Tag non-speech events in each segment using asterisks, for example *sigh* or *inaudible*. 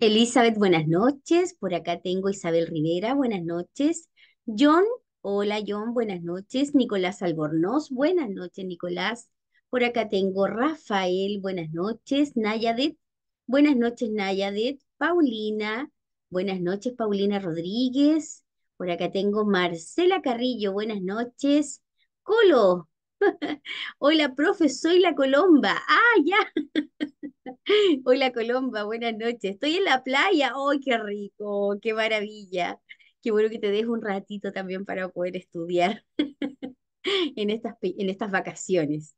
Elizabeth, buenas noches. Por acá tengo Isabel Rivera, buenas noches. John, hola John, buenas noches. Nicolás Albornoz, buenas noches Nicolás. Por acá tengo Rafael, buenas noches. Nayadet, buenas noches Nayadet. Paulina, buenas noches Paulina Rodríguez. Por acá tengo Marcela Carrillo, buenas noches. Colo, *laughs* Hola, profe, soy la Colomba. Ah, ya. *laughs* Hola, Colomba, buenas noches. Estoy en la playa. ¡Ay, qué rico! ¡Qué maravilla! Qué bueno que te dejo un ratito también para poder estudiar *laughs* en, estas, en estas vacaciones.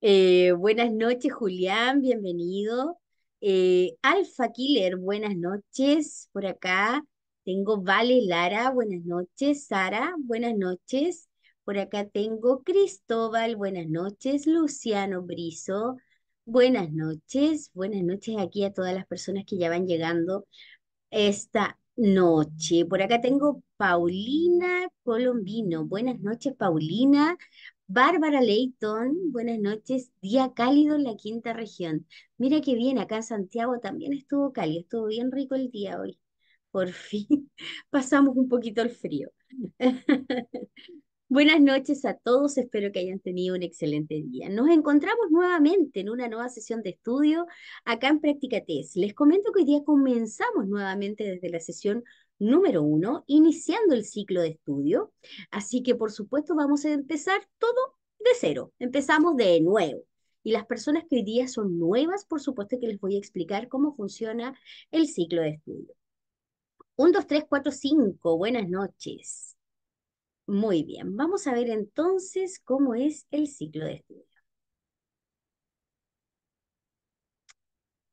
Eh, buenas noches, Julián, bienvenido. Eh, Alfa Killer, buenas noches por acá. Tengo Vale Lara, buenas noches. Sara, buenas noches. Por acá tengo Cristóbal, buenas noches, Luciano Briso. buenas noches, buenas noches aquí a todas las personas que ya van llegando esta noche. Por acá tengo Paulina Colombino, buenas noches Paulina, Bárbara Leighton, buenas noches, día cálido en la quinta región. Mira qué bien, acá en Santiago también estuvo cálido, estuvo bien rico el día hoy por fin *laughs* pasamos un poquito el frío. *laughs* Buenas noches a todos, espero que hayan tenido un excelente día. Nos encontramos nuevamente en una nueva sesión de estudio acá en Práctica Test. Les comento que hoy día comenzamos nuevamente desde la sesión número uno, iniciando el ciclo de estudio. Así que, por supuesto, vamos a empezar todo de cero. Empezamos de nuevo. Y las personas que hoy día son nuevas, por supuesto que les voy a explicar cómo funciona el ciclo de estudio. 1, dos, tres, cuatro, cinco. Buenas noches. Muy bien, vamos a ver entonces cómo es el ciclo de estudio.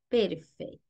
Perfecto.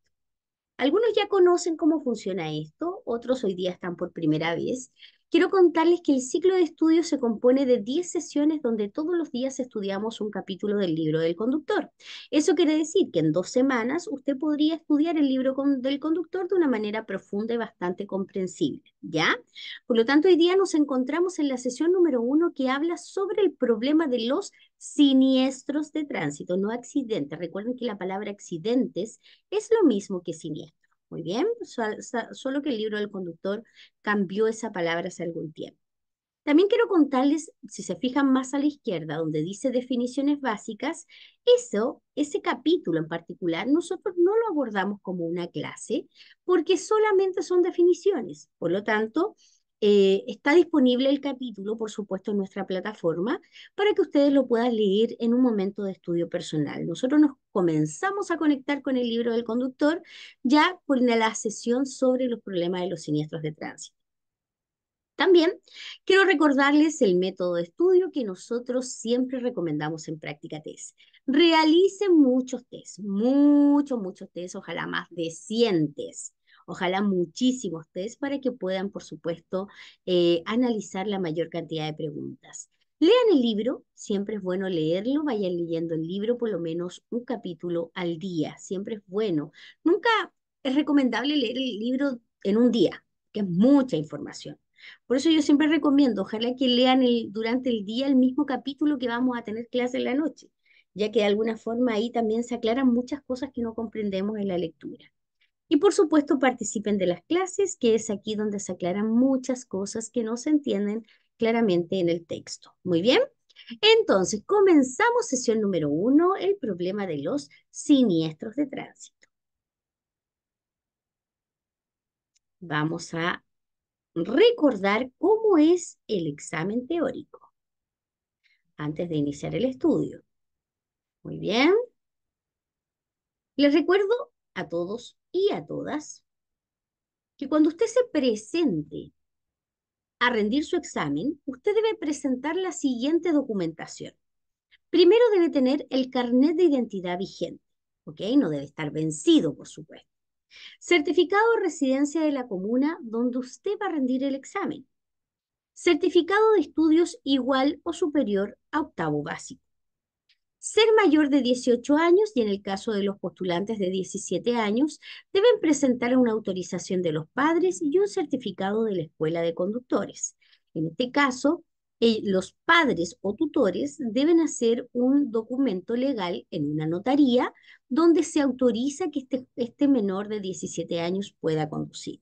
Algunos ya conocen cómo funciona esto, otros hoy día están por primera vez, Quiero contarles que el ciclo de estudio se compone de 10 sesiones donde todos los días estudiamos un capítulo del libro del conductor. Eso quiere decir que en dos semanas usted podría estudiar el libro del conductor de una manera profunda y bastante comprensible, ¿ya? Por lo tanto, hoy día nos encontramos en la sesión número uno que habla sobre el problema de los siniestros de tránsito, no accidentes. Recuerden que la palabra accidentes es lo mismo que siniestro. Muy bien, solo que el libro del conductor cambió esa palabra hace algún tiempo. También quiero contarles, si se fijan más a la izquierda, donde dice definiciones básicas, eso, ese capítulo en particular, nosotros no lo abordamos como una clase, porque solamente son definiciones. Por lo tanto, eh, está disponible el capítulo, por supuesto, en nuestra plataforma para que ustedes lo puedan leer en un momento de estudio personal. Nosotros nos comenzamos a conectar con el libro del conductor ya con la sesión sobre los problemas de los siniestros de tránsito. También quiero recordarles el método de estudio que nosotros siempre recomendamos en práctica test. Realicen muchos tests, muchos, muchos test, ojalá más de 100 ojalá muchísimo ustedes para que puedan, por supuesto, eh, analizar la mayor cantidad de preguntas. Lean el libro, siempre es bueno leerlo, vayan leyendo el libro por lo menos un capítulo al día, siempre es bueno. Nunca es recomendable leer el libro en un día, que es mucha información. Por eso yo siempre recomiendo, ojalá que lean durante el día el mismo capítulo que vamos a tener clase en la noche, ya que de alguna forma ahí también se aclaran muchas cosas que no comprendemos en la lectura. Y por supuesto participen de las clases, que es aquí donde se aclaran muchas cosas que no se entienden claramente en el texto. Muy bien. Entonces, comenzamos sesión número uno, el problema de los siniestros de tránsito. Vamos a recordar cómo es el examen teórico antes de iniciar el estudio. Muy bien. Les recuerdo a todos y a todas que cuando usted se presente a rendir su examen, usted debe presentar la siguiente documentación. Primero debe tener el carnet de identidad vigente, ¿ok? No debe estar vencido, por supuesto. Certificado de residencia de la comuna donde usted va a rendir el examen. Certificado de estudios igual o superior a octavo básico ser mayor de 18 años y en el caso de los postulantes de 17 años, deben presentar una autorización de los padres y un certificado de la escuela de conductores. En este caso, eh, los padres o tutores deben hacer un documento legal en una notaría donde se autoriza que este, este menor de 17 años pueda conducir.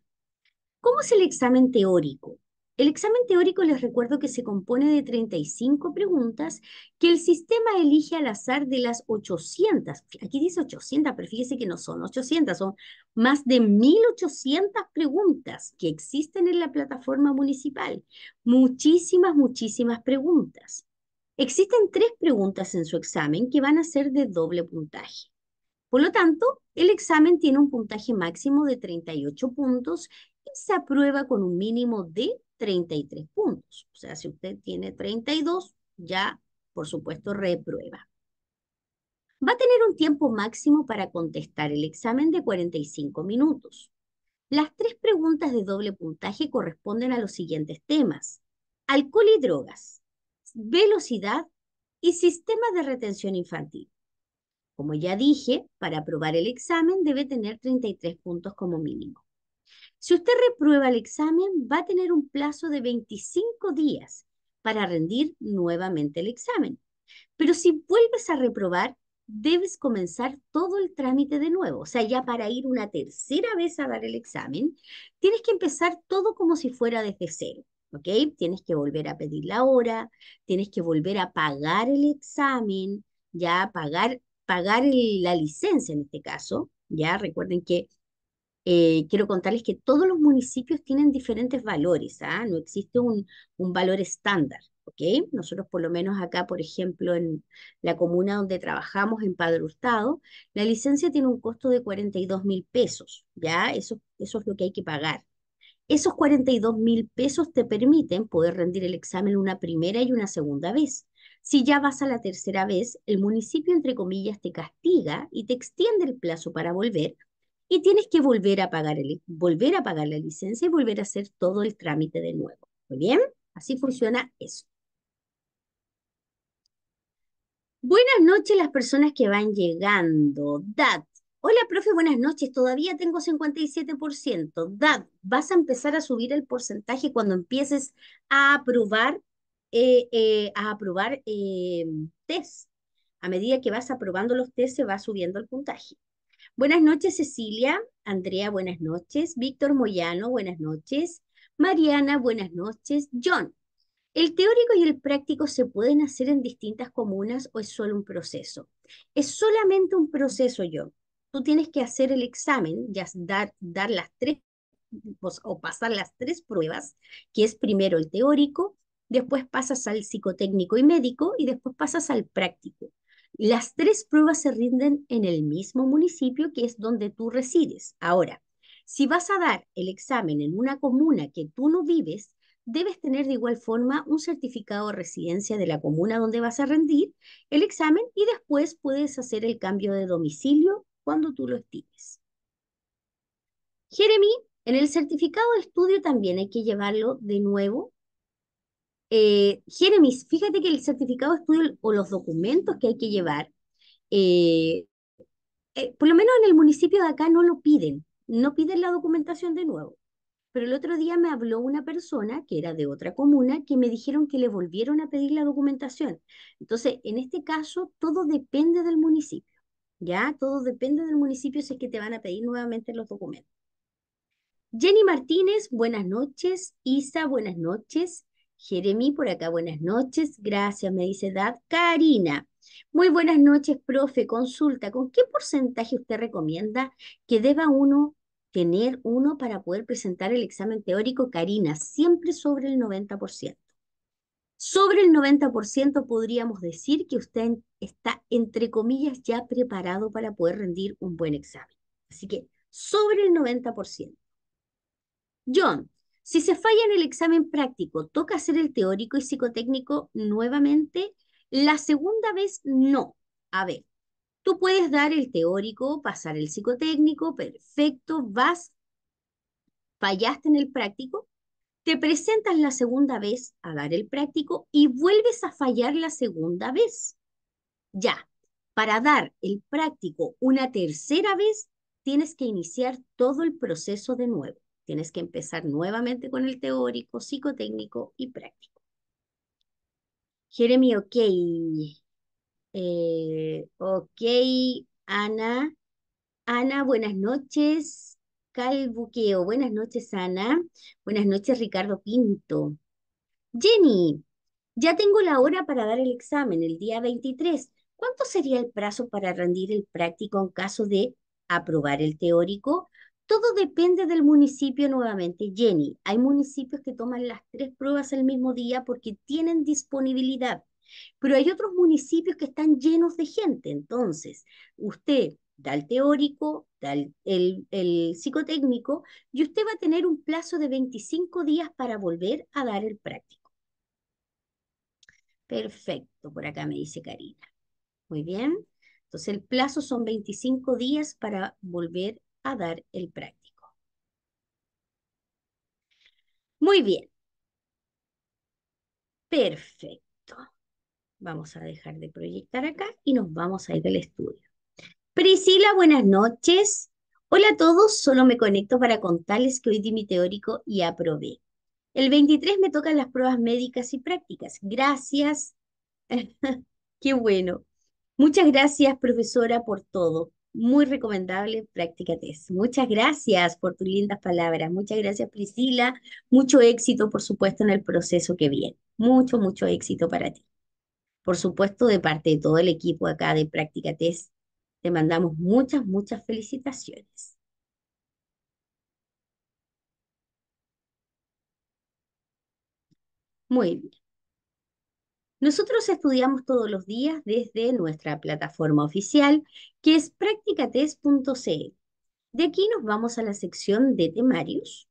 ¿Cómo es el examen teórico? El examen teórico les recuerdo que se compone de 35 preguntas que el sistema elige al azar de las 800. Aquí dice 800, pero fíjese que no son 800, son más de 1800 preguntas que existen en la plataforma municipal. Muchísimas, muchísimas preguntas. Existen tres preguntas en su examen que van a ser de doble puntaje. Por lo tanto, el examen tiene un puntaje máximo de 38 puntos y se aprueba con un mínimo de 33 puntos. O sea, si usted tiene 32, ya, por supuesto, reprueba. Va a tener un tiempo máximo para contestar el examen de 45 minutos. Las tres preguntas de doble puntaje corresponden a los siguientes temas. Alcohol y drogas, velocidad y sistema de retención infantil. Como ya dije, para aprobar el examen debe tener 33 puntos como mínimo. Si usted reprueba el examen, va a tener un plazo de 25 días para rendir nuevamente el examen. Pero si vuelves a reprobar, debes comenzar todo el trámite de nuevo. O sea, ya para ir una tercera vez a dar el examen, tienes que empezar todo como si fuera desde cero. ¿Ok? Tienes que volver a pedir la hora, tienes que volver a pagar el examen, ya pagar, pagar la licencia en este caso. Ya recuerden que eh, quiero contarles que todos los municipios tienen diferentes valores, ¿ah? no existe un, valor estándar. ¿ok? Nosotros por lo menos acá, por ejemplo, en la comuna donde trabajamos, en Padre Hurtado, la licencia tiene un costo de 42 mil pesos, ¿ya? Eso, eso es lo que hay que pagar. Esos 42 mil pesos te permiten poder rendir el examen una primera y una segunda vez. Si ya vas a la tercera vez, el municipio, entre comillas, te castiga y te extiende el plazo para volver y tienes que volver a pagar, la licencia y volver a hacer todo el trámite de nuevo. ¿Muy bien? Así funciona eso. Buenas noches las personas que van llegando. Dad, hola profe, buenas noches. Todavía tengo 57%. Dad, vas a empezar a subir el porcentaje cuando empieces a aprobar, eh, eh, a aprobar eh, test. A medida que vas aprobando los test se va subiendo el puntaje. Buenas noches, Cecilia. Andrea, buenas noches. Víctor Moyano, buenas noches. Mariana, buenas noches. John, ¿el teórico y el práctico se pueden hacer en distintas comunas o es solo un proceso? Es solamente un proceso, John. Tú tienes que hacer el examen, ya dar, las tres pues, o pasar las tres pruebas, que es primero el teórico, después pasas al psicotécnico y médico y después pasas al práctico. Las tres pruebas se rinden en el mismo municipio que es donde tú resides. Ahora, si vas a dar el examen en una comuna que tú no vives, debes tener de igual forma un certificado de residencia de la comuna donde vas a rendir el examen y después puedes hacer el cambio de domicilio cuando tú lo estimes. Jeremy, en el certificado de estudio también hay que llevarlo de nuevo eh, Jeremis, fíjate que el certificado de estudio o los documentos que hay que llevar, eh, eh, por lo menos en el municipio de acá no lo piden, no piden la documentación de nuevo. Pero el otro día me habló una persona que era de otra comuna que me dijeron que le volvieron a pedir la documentación. Entonces, en este caso, todo depende del municipio. ¿ya? Todo depende del municipio si es que te van a pedir nuevamente los documentos. Jenny Martínez, buenas noches. Isa, buenas noches. Jeremy por acá, buenas noches, gracias, me dice Dad. Karina, muy buenas noches, profe, consulta, ¿con qué porcentaje usted recomienda que deba uno tener uno para poder presentar el examen teórico? Karina, siempre sobre el 90%. Sobre el 90% podríamos decir que usted está, entre comillas, ya preparado para poder rendir un buen examen. Así que sobre el 90%. John, si se falla en el examen práctico, ¿toca hacer el teórico y psicotécnico nuevamente? La segunda vez no. A ver, tú puedes dar el teórico, pasar el psicotécnico, perfecto, vas, fallaste en el práctico, te presentas la segunda vez a dar el práctico y vuelves a fallar la segunda vez. Ya, para dar el práctico una tercera vez, tienes que iniciar todo el proceso de nuevo. Tienes que empezar nuevamente con el teórico, psicotécnico y práctico. Jeremy, ok. Eh, ok, Ana. Ana, buenas noches. Buqueo, buenas noches, Ana. Buenas noches, Ricardo Pinto. Jenny, ya tengo la hora para dar el examen, el día 23. ¿Cuánto sería el plazo para rendir el práctico en caso de aprobar el teórico? Todo depende del municipio nuevamente. Jenny, hay municipios que toman las tres pruebas el mismo día porque tienen disponibilidad, pero hay otros municipios que están llenos de gente. Entonces, usted da el teórico, da el, psicotécnico y usted va a tener un plazo de 25 días para volver a dar el práctico. Perfecto, por acá me dice Karina. Muy bien. Entonces el plazo son 25 días para volver a dar el práctico. Muy bien. Perfecto. Vamos a dejar de proyectar acá y nos vamos a ir al estudio. Priscila, buenas noches. Hola a todos, solo me conecto para contarles que hoy di mi teórico y aprobé. El 23 me tocan las pruebas médicas y prácticas. Gracias. *laughs* Qué bueno. Muchas gracias, profesora, por todo. Muy recomendable Práctica Test. Muchas gracias por tus lindas palabras. Muchas gracias, Priscila. Mucho éxito, por supuesto, en el proceso que viene. Mucho, mucho éxito para ti. Por supuesto, de parte de todo el equipo acá de Práctica Test, te mandamos muchas, muchas felicitaciones. Muy bien. Nosotros estudiamos todos los días desde nuestra plataforma oficial, que es practicates.cl. De aquí nos vamos a la sección de temarios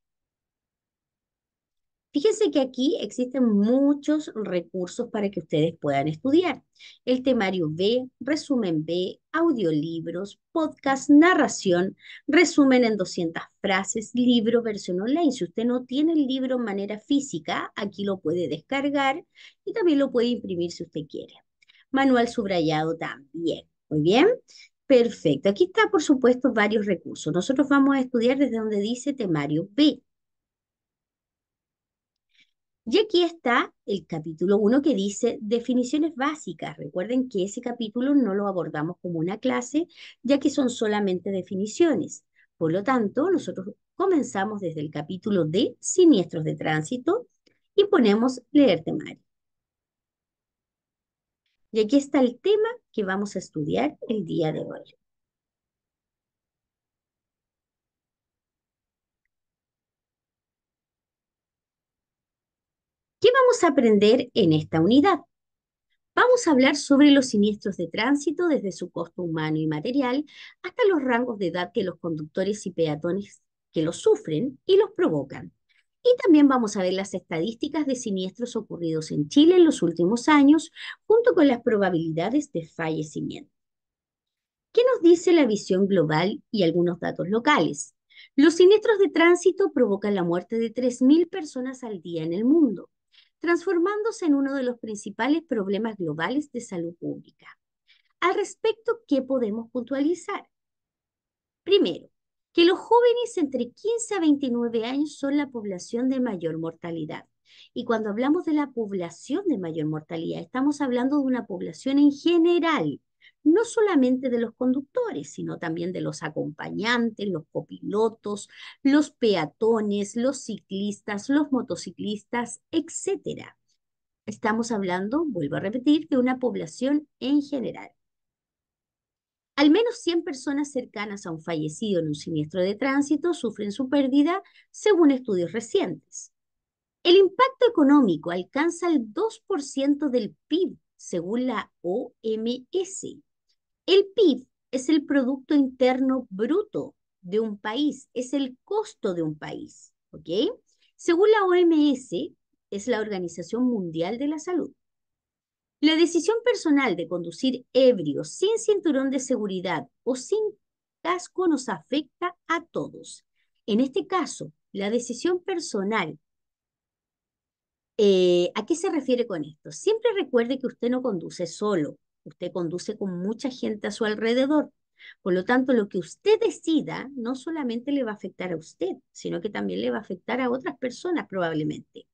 Fíjense que aquí existen muchos recursos para que ustedes puedan estudiar. El temario B, resumen B, audiolibros, podcast, narración, resumen en 200 frases, libro, versión online. Si usted no tiene el libro en manera física, aquí lo puede descargar y también lo puede imprimir si usted quiere. Manual subrayado también. Muy bien. Perfecto. Aquí está, por supuesto, varios recursos. Nosotros vamos a estudiar desde donde dice temario B y aquí está el capítulo 1 que dice definiciones básicas. Recuerden que ese capítulo no lo abordamos como una clase, ya que son solamente definiciones. Por lo tanto, nosotros comenzamos desde el capítulo de siniestros de tránsito y ponemos leer temario. Y aquí está el tema que vamos a estudiar el día de hoy. ¿Qué vamos a aprender en esta unidad? Vamos a hablar sobre los siniestros de tránsito desde su costo humano y material hasta los rangos de edad que los conductores y peatones que los sufren y los provocan. Y también vamos a ver las estadísticas de siniestros ocurridos en Chile en los últimos años, junto con las probabilidades de fallecimiento. ¿Qué nos dice la visión global y algunos datos locales? Los siniestros de tránsito provocan la muerte de 3.000 personas al día en el mundo transformándose en uno de los principales problemas globales de salud pública. Al respecto, ¿qué podemos puntualizar? Primero, que los jóvenes entre 15 a 29 años son la población de mayor mortalidad. Y cuando hablamos de la población de mayor mortalidad, estamos hablando de una población en general, no solamente de los conductores, sino también de los acompañantes, los copilotos, los peatones, los ciclistas, los motociclistas, etc. Estamos hablando, vuelvo a repetir, de una población en general. Al menos 100 personas cercanas a un fallecido en un siniestro de tránsito sufren su pérdida, según estudios recientes. El impacto económico alcanza el 2% del PIB, según la OMS. El PIB es el Producto Interno Bruto de un país, es el costo de un país, ¿ok? Según la OMS, es la Organización Mundial de la Salud. La decisión personal de conducir ebrio, sin cinturón de seguridad o sin casco nos afecta a todos. En este caso, la decisión personal. Eh, ¿A qué se refiere con esto? Siempre recuerde que usted no conduce solo. Usted conduce con mucha gente a su alrededor. Por lo tanto, lo que usted decida no solamente le va a afectar a usted, sino que también le va a afectar a otras personas probablemente.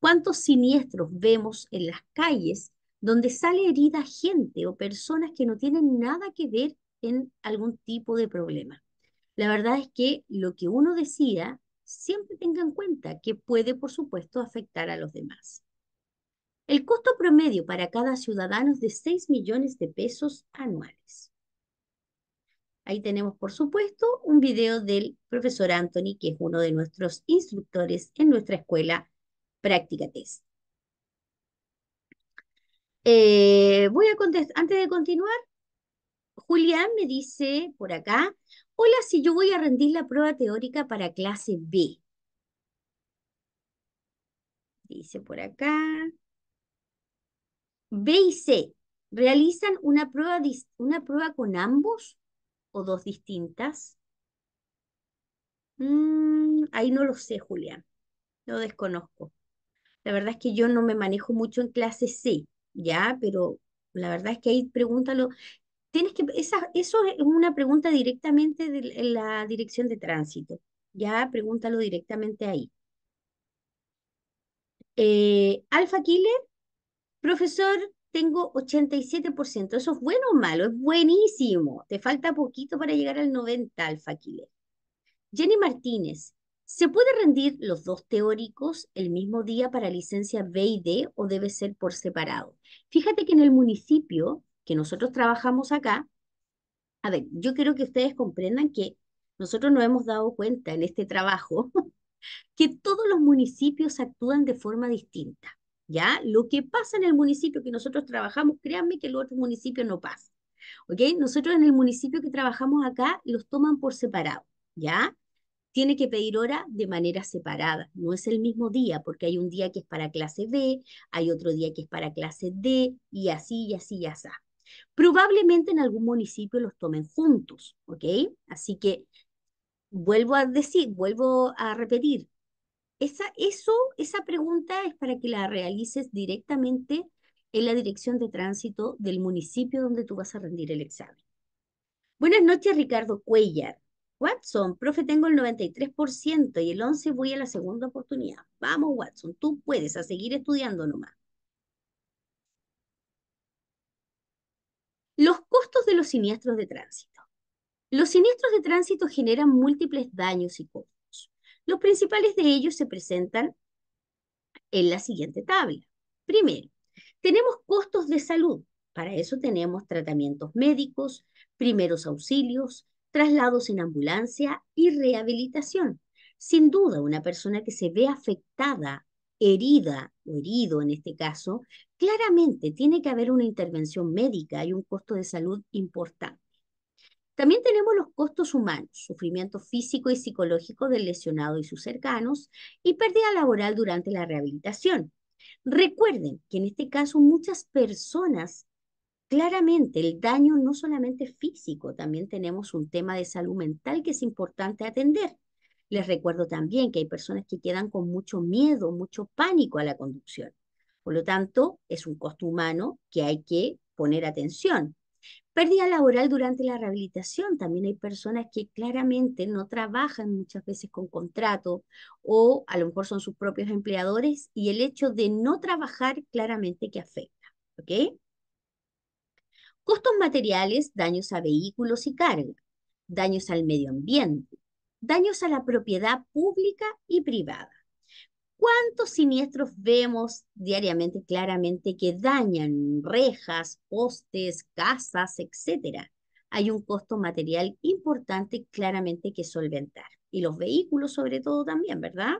¿Cuántos siniestros vemos en las calles donde sale herida gente o personas que no tienen nada que ver en algún tipo de problema? La verdad es que lo que uno decida, siempre tenga en cuenta que puede, por supuesto, afectar a los demás. El costo promedio para cada ciudadano es de 6 millones de pesos anuales. Ahí tenemos, por supuesto, un video del profesor Anthony, que es uno de nuestros instructores en nuestra escuela Práctica Test. Eh, voy a contestar, antes de continuar, Julián me dice por acá, hola, si yo voy a rendir la prueba teórica para clase B. Dice por acá, B y C, ¿realizan una prueba, una prueba con ambos o dos distintas? Mm, ahí no lo sé, Julián. Lo desconozco. La verdad es que yo no me manejo mucho en clase C, ¿ya? Pero la verdad es que ahí pregúntalo. Tienes que, esa, eso es una pregunta directamente de la dirección de tránsito. Ya, pregúntalo directamente ahí. Eh, Alfa Killer, Profesor, tengo 87%. ¿Eso es bueno o malo? Es buenísimo. Te falta poquito para llegar al 90%, Alfa Jenny Martínez, ¿se puede rendir los dos teóricos el mismo día para licencia B y D o debe ser por separado? Fíjate que en el municipio que nosotros trabajamos acá, a ver, yo quiero que ustedes comprendan que nosotros nos hemos dado cuenta en este trabajo *laughs* que todos los municipios actúan de forma distinta. ¿ya? Lo que pasa en el municipio que nosotros trabajamos, créanme que en otro otros no pasa, ¿ok? Nosotros en el municipio que trabajamos acá los toman por separado, ¿ya? tiene que pedir hora de manera separada, no es el mismo día, porque hay un día que es para clase B, hay otro día que es para clase D, y así, y así, y así. Probablemente en algún municipio los tomen juntos, ¿ok? Así que vuelvo a decir, vuelvo a repetir, esa, eso, esa pregunta es para que la realices directamente en la dirección de tránsito del municipio donde tú vas a rendir el examen. Buenas noches, Ricardo Cuellar. Watson, profe, tengo el 93% y el 11% voy a la segunda oportunidad. Vamos, Watson, tú puedes a seguir estudiando nomás. Los costos de los siniestros de tránsito. Los siniestros de tránsito generan múltiples daños y costos. Los principales de ellos se presentan en la siguiente tabla. Primero, tenemos costos de salud. Para eso tenemos tratamientos médicos, primeros auxilios, traslados en ambulancia y rehabilitación. Sin duda, una persona que se ve afectada, herida o herido en este caso, claramente tiene que haber una intervención médica y un costo de salud importante. También tenemos los costos humanos, sufrimiento físico y psicológico del lesionado y sus cercanos, y pérdida laboral durante la rehabilitación. Recuerden que en este caso muchas personas, claramente el daño no solamente físico, también tenemos un tema de salud mental que es importante atender. Les recuerdo también que hay personas que quedan con mucho miedo, mucho pánico a la conducción. Por lo tanto, es un costo humano que hay que poner atención. Pérdida laboral durante la rehabilitación. También hay personas que claramente no trabajan muchas veces con contrato o a lo mejor son sus propios empleadores y el hecho de no trabajar claramente que afecta. ¿Ok? Costos materiales, daños a vehículos y carga, daños al medio ambiente, daños a la propiedad pública y privada. ¿Cuántos siniestros vemos diariamente claramente que dañan rejas, postes, casas, etcétera? Hay un costo material importante claramente que solventar. Y los vehículos sobre todo también, ¿verdad?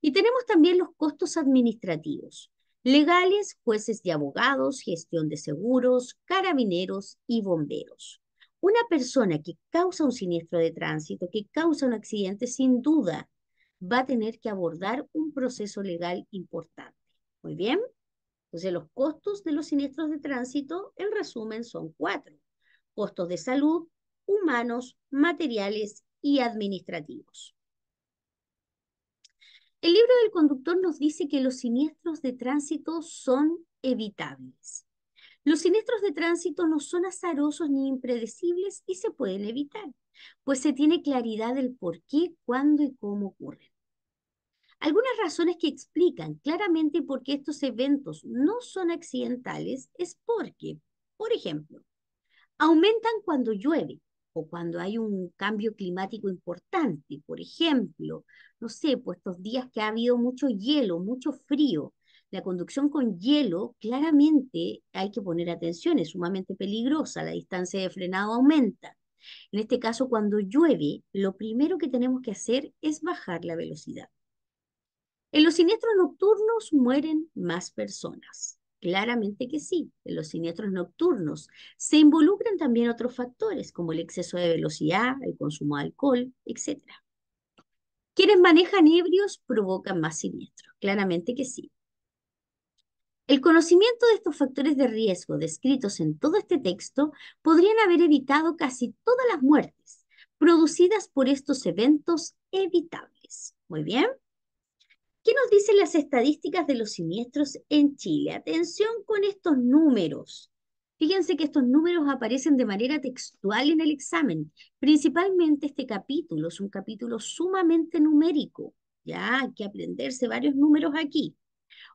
Y tenemos también los costos administrativos, legales, jueces y abogados, gestión de seguros, carabineros y bomberos. Una persona que causa un siniestro de tránsito, que causa un accidente, sin duda va a tener que abordar un proceso legal importante. Muy bien. Entonces, los costos de los siniestros de tránsito, en resumen, son cuatro. Costos de salud, humanos, materiales y administrativos. El libro del conductor nos dice que los siniestros de tránsito son evitables. Los siniestros de tránsito no son azarosos ni impredecibles y se pueden evitar, pues se tiene claridad del por qué, cuándo y cómo ocurren. Algunas razones que explican claramente por qué estos eventos no son accidentales es porque, por ejemplo, aumentan cuando llueve o cuando hay un cambio climático importante, por ejemplo, no sé, pues estos días que ha habido mucho hielo, mucho frío, la conducción con hielo, claramente hay que poner atención, es sumamente peligrosa, la distancia de frenado aumenta. En este caso, cuando llueve, lo primero que tenemos que hacer es bajar la velocidad. En los siniestros nocturnos mueren más personas. Claramente que sí, en los siniestros nocturnos se involucran también otros factores como el exceso de velocidad, el consumo de alcohol, etc. Quienes manejan ebrios provocan más siniestros, claramente que sí. El conocimiento de estos factores de riesgo descritos en todo este texto podrían haber evitado casi todas las muertes producidas por estos eventos evitables. Muy bien. ¿Qué nos dicen las estadísticas de los siniestros en Chile? Atención con estos números. Fíjense que estos números aparecen de manera textual en el examen. Principalmente este capítulo es un capítulo sumamente numérico. Ya hay que aprenderse varios números aquí.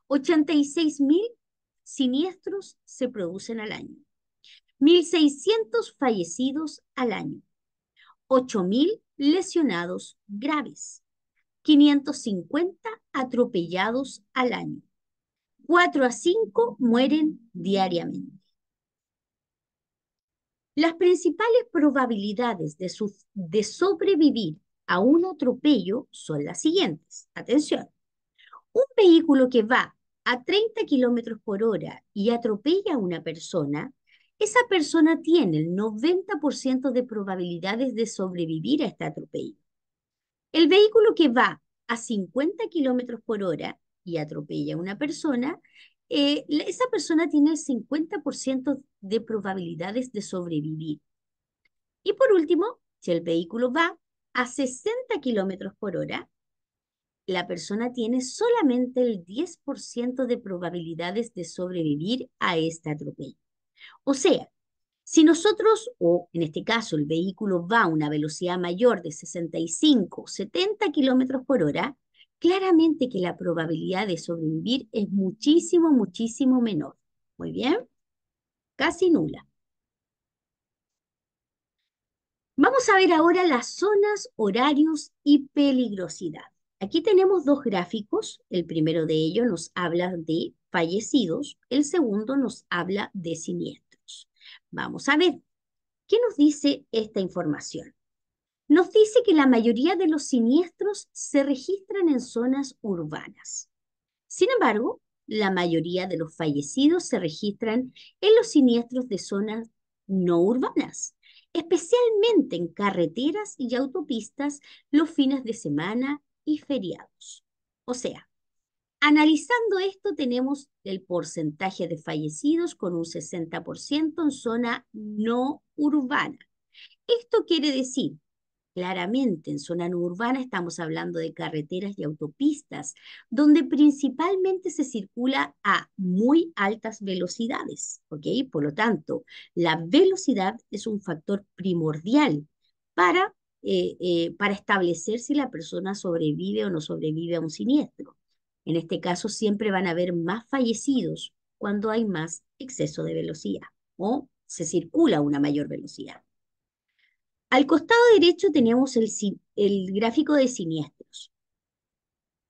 86.000 siniestros se producen al año, 1.600 fallecidos al año, 8.000 lesionados graves, 550 atropellados al año, 4 a 5 mueren diariamente. Las principales probabilidades de, sobrevivir a un atropello son las siguientes. Atención. Un vehículo que va a 30 kilómetros por hora y atropella a una persona, esa persona tiene el 90% de probabilidades de sobrevivir a este atropello. El vehículo que va a 50 kilómetros por hora y atropella a una persona, eh, esa persona tiene el 50% de probabilidades de sobrevivir. Y por último, si el vehículo va a 60 kilómetros por hora la persona tiene solamente el 10% de probabilidades de sobrevivir a esta atropello. O sea, si nosotros, o en este caso el vehículo va a una velocidad mayor de 65 o 70 kilómetros por hora, claramente que la probabilidad de sobrevivir es muchísimo, muchísimo menor. Muy bien, casi nula. Vamos a ver ahora las zonas, horarios y peligrosidad. Aquí tenemos dos gráficos, el primero de ellos nos habla de fallecidos, el segundo nos habla de siniestros. Vamos a ver, ¿qué nos dice esta información? Nos dice que la mayoría de los siniestros se registran en zonas urbanas. Sin embargo, la mayoría de los fallecidos se registran en los siniestros de zonas no urbanas, especialmente en carreteras y autopistas los fines de semana y feriados. O sea, analizando esto tenemos el porcentaje de fallecidos con un 60% en zona no urbana. Esto quiere decir, claramente en zona no urbana estamos hablando de carreteras y autopistas, donde principalmente se circula a muy altas velocidades, ¿ok? Por lo tanto, la velocidad es un factor primordial para eh, eh, para establecer si la persona sobrevive o no sobrevive a un siniestro. En este caso, siempre van a haber más fallecidos cuando hay más exceso de velocidad o se circula a una mayor velocidad. Al costado derecho tenemos el, el gráfico de siniestros.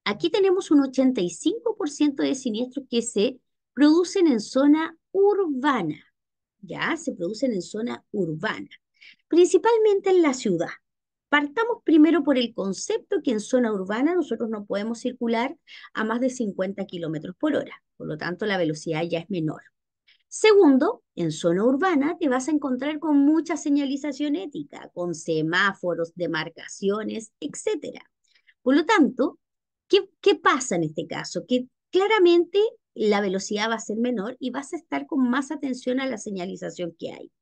Aquí tenemos un 85% de siniestros que se producen en zona urbana, ya se producen en zona urbana, principalmente en la ciudad. Partamos primero por el concepto que en zona urbana nosotros no podemos circular a más de 50 kilómetros por hora, por lo tanto la velocidad ya es menor. Segundo, en zona urbana te vas a encontrar con mucha señalización ética, con semáforos, demarcaciones, etc. Por lo tanto, qué pasa en este caso? Que claramente la velocidad va a ser menor y vas a estar con más atención a la señalización que hay.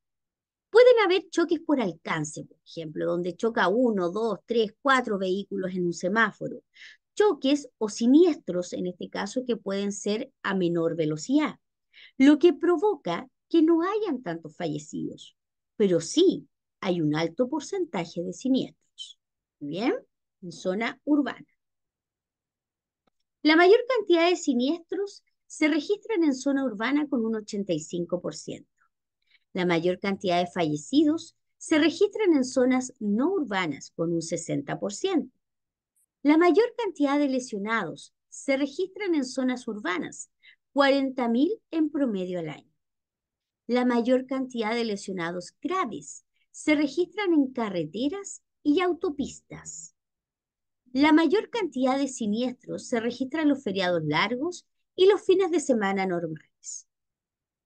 Pueden haber choques por alcance, por ejemplo, donde choca uno, dos, tres, cuatro vehículos en un semáforo. Choques o siniestros, en este caso, que pueden ser a menor velocidad, lo que provoca que no hayan tantos fallecidos, pero sí hay un alto porcentaje de siniestros. ¿Bien? En zona urbana. La mayor cantidad de siniestros se registran en zona urbana con un 85%. La mayor cantidad de fallecidos se registran en zonas no urbanas con un 60%. La mayor cantidad de lesionados se registran en zonas urbanas, 40.000 en promedio al año. La mayor cantidad de lesionados graves se registran en carreteras y autopistas. La mayor cantidad de siniestros se registran en los feriados largos y los fines de semana normales.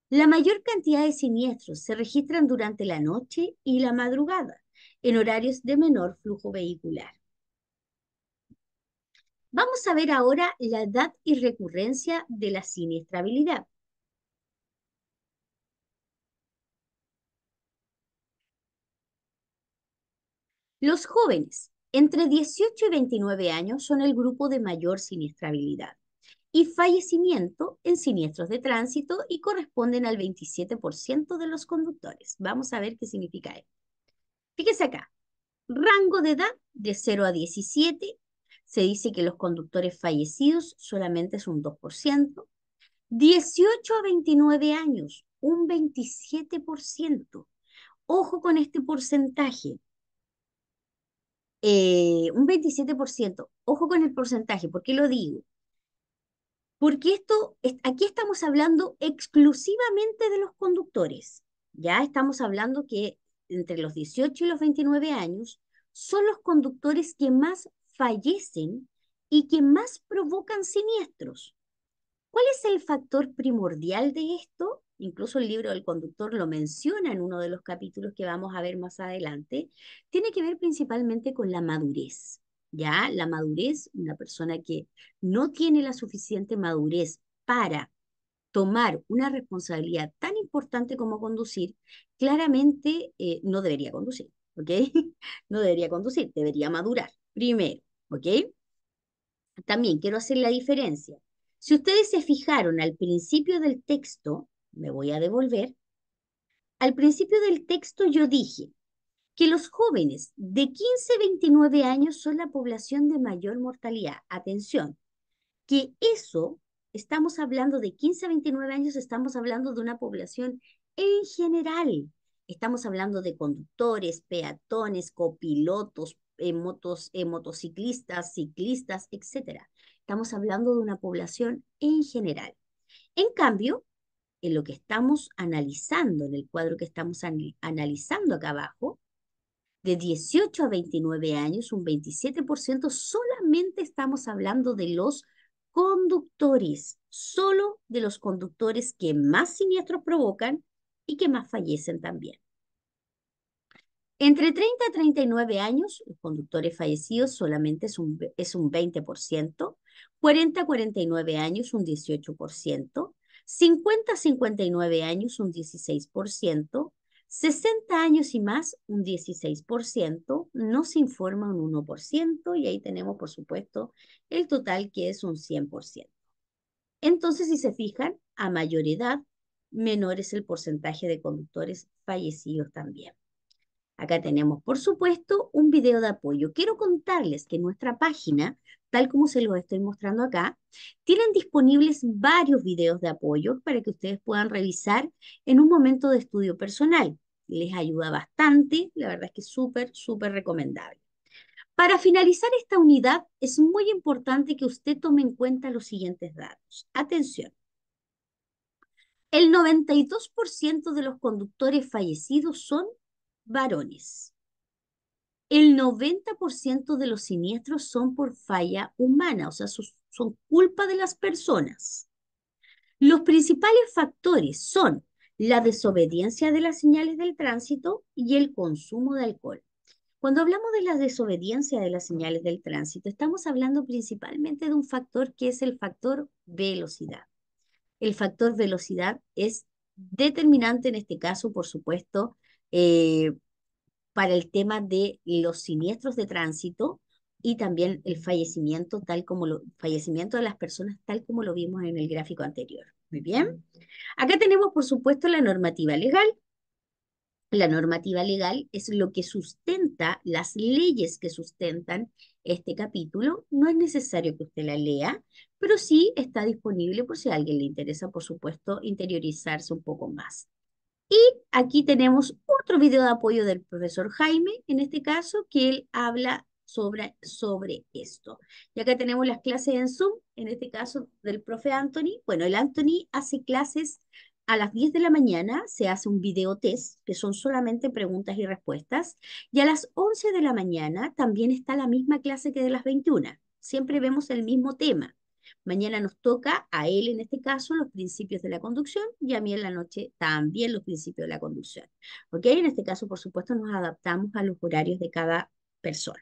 La mayor cantidad de siniestros se registran durante la noche y la madrugada, en horarios de menor flujo vehicular. Vamos a ver ahora la edad y recurrencia de la siniestrabilidad. Los jóvenes entre 18 y 29 años son el grupo de mayor siniestrabilidad y fallecimiento en siniestros de tránsito y corresponden al 27% de los conductores. Vamos a ver qué significa esto. Fíjese acá, rango de edad de 0 a 17, se dice que los conductores fallecidos solamente es un 2%, 18 a 29 años, un 27%. Ojo con este porcentaje. Eh, un 27%. Ojo con el porcentaje, ¿por qué lo digo? porque esto, aquí estamos hablando exclusivamente de los conductores. Ya estamos hablando que entre los 18 y los 29 años son los conductores que más fallecen y que más provocan siniestros. ¿Cuál es el factor primordial de esto? Incluso el libro del conductor lo menciona en uno de los capítulos que vamos a ver más adelante. Tiene que ver principalmente con la madurez. ¿ya? La madurez, una persona que no tiene la suficiente madurez para tomar una responsabilidad tan importante como conducir, claramente eh, no debería conducir, ¿ok? *laughs* No debería conducir, debería madurar primero, ¿ok? También quiero hacer la diferencia. Si ustedes se fijaron al principio del texto, me voy a devolver, al principio del texto yo dije, que los jóvenes de 15 a 29 años son la población de mayor mortalidad. Atención, que eso, estamos hablando de 15 a 29 años, estamos hablando de una población en general. Estamos hablando de conductores, peatones, copilotos, eh, motos, eh, motociclistas, ciclistas, etc. Estamos hablando de una población en general. En cambio, en lo que estamos analizando, en el cuadro que estamos analizando acá abajo, de 18 a 29 años, un 27%, solamente estamos hablando de los conductores, solo de los conductores que más siniestros provocan y que más fallecen también. Entre 30 a 39 años, los conductores fallecidos solamente es un, es un 20%, 40 a 49 años un 18%, 50 a 59 años un 16%, 60 años y más, un 16%, no se informa un 1%, y ahí tenemos, por supuesto, el total que es un 100%. Entonces, si se fijan, a mayor edad, menor es el porcentaje de conductores fallecidos también. Acá tenemos, por supuesto, un video de apoyo. Quiero contarles que nuestra página, tal como se los estoy mostrando acá, tienen disponibles varios videos de apoyo para que ustedes puedan revisar en un momento de estudio personal. Les ayuda bastante, la verdad es que es súper, súper recomendable. Para finalizar esta unidad, es muy importante que usted tome en cuenta los siguientes datos. Atención. El 92% de los conductores fallecidos son varones. El 90% de los siniestros son por falla humana, o sea, son, culpa de las personas. Los principales factores son la desobediencia de las señales del tránsito y el consumo de alcohol. Cuando hablamos de la desobediencia de las señales del tránsito, estamos hablando principalmente de un factor que es el factor velocidad. El factor velocidad es determinante en este caso, por supuesto, eh, para el tema de los siniestros de tránsito y también el fallecimiento, tal como lo, fallecimiento de las personas, tal como lo vimos en el gráfico anterior. Muy bien. Acá tenemos, por supuesto, la normativa legal. La normativa legal es lo que sustenta las leyes que sustentan este capítulo. No es necesario que usted la lea, pero sí está disponible por si a alguien le interesa, por supuesto, interiorizarse un poco más. Y aquí tenemos otro video de apoyo del profesor Jaime, en este caso, que él habla sobre, sobre esto. ya que tenemos las clases en Zoom, en este caso del profe Anthony. Bueno, el Anthony hace clases a las 10 de la mañana, se hace un videotest, que son solamente preguntas y respuestas. Y a las 11 de la mañana también está la misma clase que de las 21. Siempre vemos el mismo tema. Mañana nos toca a él, en este caso, los principios de la conducción y a mí en la noche también los principios de la conducción. ¿Ok? En este caso, por supuesto, nos adaptamos a los horarios de cada persona.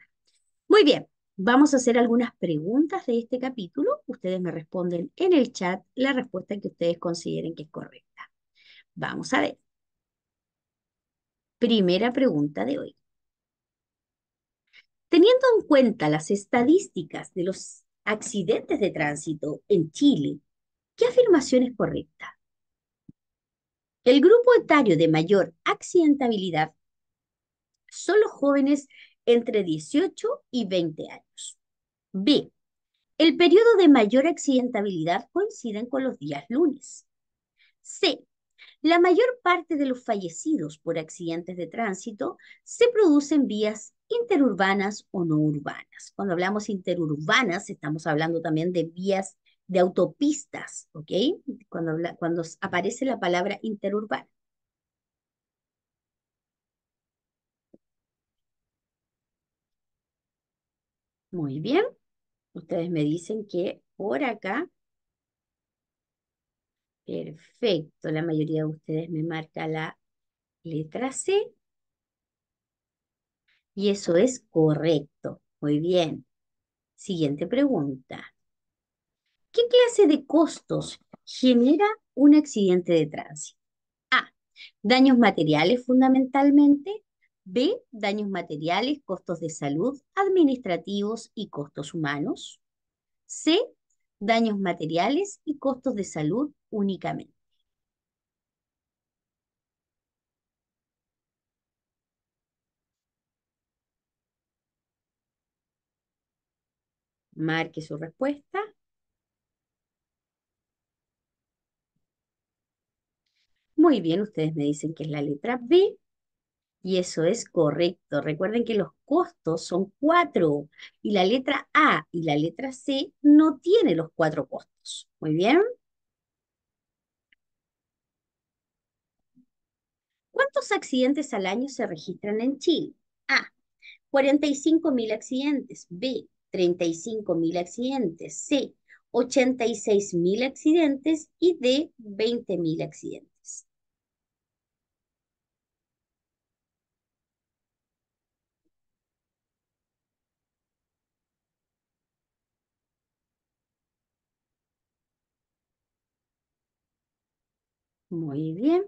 Muy bien, vamos a hacer algunas preguntas de este capítulo. Ustedes me responden en el chat la respuesta que ustedes consideren que es correcta. Vamos a ver. Primera pregunta de hoy. Teniendo en cuenta las estadísticas de los accidentes de tránsito en Chile, ¿qué afirmación es correcta? El grupo etario de mayor accidentabilidad son los jóvenes entre 18 y 20 años. B. El periodo de mayor accidentabilidad coinciden con los días lunes. C. La mayor parte de los fallecidos por accidentes de tránsito se producen vías interurbanas o no urbanas. Cuando hablamos interurbanas, estamos hablando también de vías de autopistas, ¿ok? Cuando, cuando aparece la palabra interurbana. Muy bien. Ustedes me dicen que por acá Perfecto, la mayoría de ustedes me marca la letra C. Y eso es correcto. Muy bien. Siguiente pregunta. ¿Qué clase de costos genera un accidente de tránsito? A. Daños materiales fundamentalmente. B. Daños materiales, costos de salud, administrativos y costos humanos. C. Daños materiales y costos de salud, únicamente. Marque su respuesta. Muy bien, ustedes me dicen que es la letra B y eso es correcto. Recuerden que los costos son cuatro y la letra A y la letra C no tiene los cuatro costos. Muy bien. ¿Cuántos accidentes al año se registran en Chile? A. 45.000 accidentes. B. 35.000 accidentes. C. 86.000 accidentes. Y D. 20.000 accidentes. Muy bien.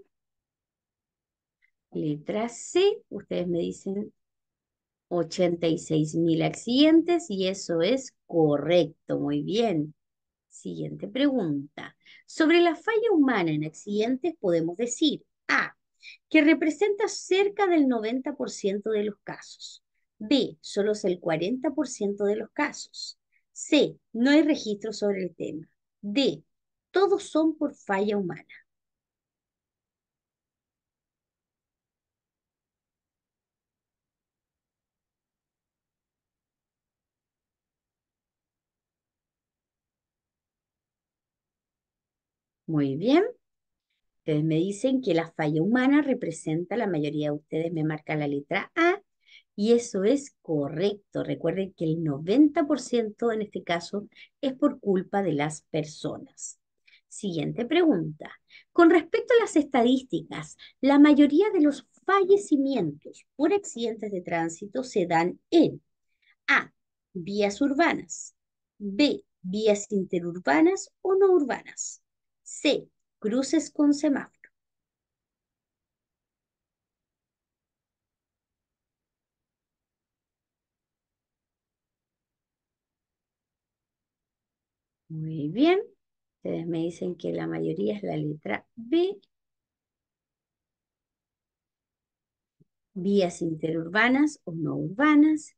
Letra C, ustedes me dicen 86.000 accidentes y eso es correcto, muy bien. Siguiente pregunta. Sobre la falla humana en accidentes podemos decir A, que representa cerca del 90% de los casos. B, solo es el 40% de los casos. C, no hay registro sobre el tema. D, todos son por falla humana. Muy bien. Ustedes me dicen que la falla humana representa, la mayoría de ustedes me marca la letra A, y eso es correcto. Recuerden que el 90% en este caso es por culpa de las personas. Siguiente pregunta. Con respecto a las estadísticas, la mayoría de los fallecimientos por accidentes de tránsito se dan en A. Vías urbanas. B. Vías interurbanas o no urbanas. C. Cruces con semáforo. Muy bien. Ustedes me dicen que la mayoría es la letra B. Vías interurbanas o no urbanas.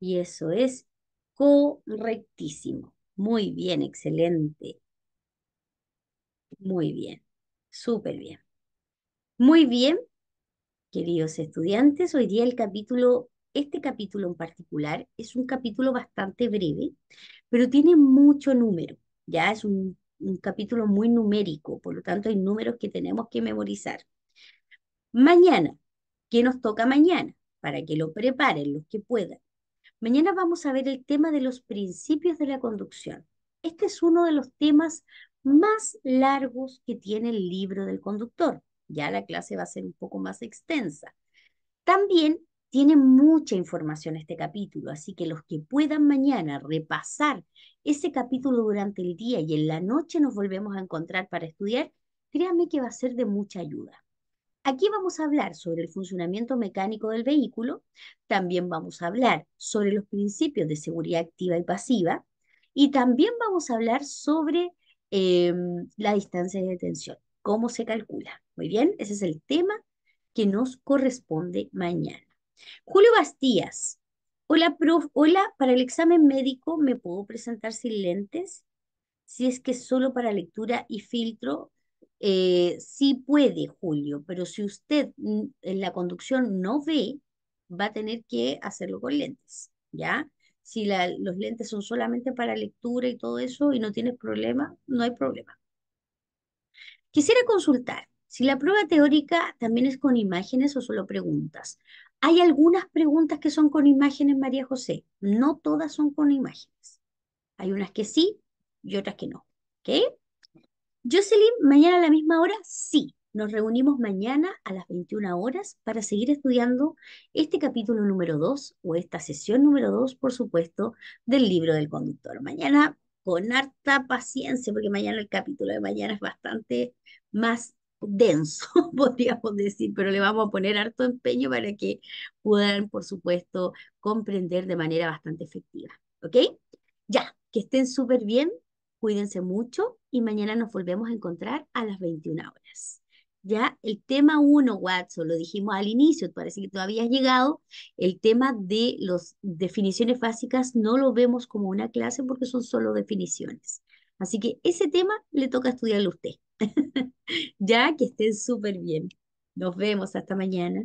Y eso es correctísimo. Muy bien, excelente. Muy bien, súper bien. Muy bien, queridos estudiantes, hoy día el capítulo, este capítulo en particular, es un capítulo bastante breve, pero tiene mucho número, ya es un, capítulo muy numérico, por lo tanto hay números que tenemos que memorizar. Mañana, ¿qué nos toca mañana? Para que lo preparen los que puedan. Mañana vamos a ver el tema de los principios de la conducción. Este es uno de los temas más largos que tiene el libro del conductor. Ya la clase va a ser un poco más extensa. También tiene mucha información este capítulo, así que los que puedan mañana repasar ese capítulo durante el día y en la noche nos volvemos a encontrar para estudiar, créanme que va a ser de mucha ayuda. Aquí vamos a hablar sobre el funcionamiento mecánico del vehículo, también vamos a hablar sobre los principios de seguridad activa y pasiva, y también vamos a hablar sobre Em, la distancia de detención. ¿Cómo se calcula? Muy bien, ese es el tema que nos corresponde mañana. Julio Bastías. Hola, Hola, para el examen médico me puedo presentar sin lentes. Si es que solo para lectura y filtro, eh, sí puede, Julio, pero si usted en la conducción no ve, va a tener que hacerlo con lentes, ¿ya? si los lentes son solamente para lectura y todo eso y no tienes problema, no hay problema. Quisiera consultar si la prueba teórica también es con imágenes o solo preguntas. Hay algunas preguntas que son con imágenes, María José. No todas son con imágenes. Hay unas que sí y otras que no. Jocelyn, mañana a la misma hora, sí. Nos reunimos mañana a las 21 horas para seguir estudiando este capítulo número 2 o esta sesión número 2, por supuesto, del libro del conductor. Mañana con harta paciencia, porque mañana el capítulo de mañana es bastante más denso, *laughs* podríamos decir, pero le vamos a poner harto empeño para que puedan, por supuesto, comprender de manera bastante efectiva. ¿Ok? Ya, que estén súper bien, cuídense mucho y mañana nos volvemos a encontrar a las 21 horas. ¿ya? El tema uno, Watson, lo dijimos al inicio, parece que todavía has llegado, el tema de las definiciones básicas no lo vemos como una clase porque son solo definiciones. Así que ese tema le toca estudiarlo a usted. *laughs* ya que estén súper bien. Nos vemos hasta mañana.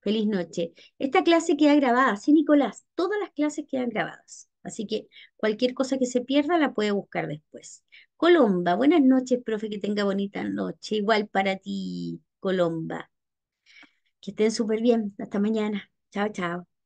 Feliz noche. Esta clase queda grabada, sí, Nicolás. Todas las clases quedan grabadas. Así que cualquier cosa que se pierda la puede buscar después. Colomba, buenas noches, profe, que tenga bonita noche. Igual para ti, Colomba. Que estén súper bien. Hasta mañana. Chao, chao.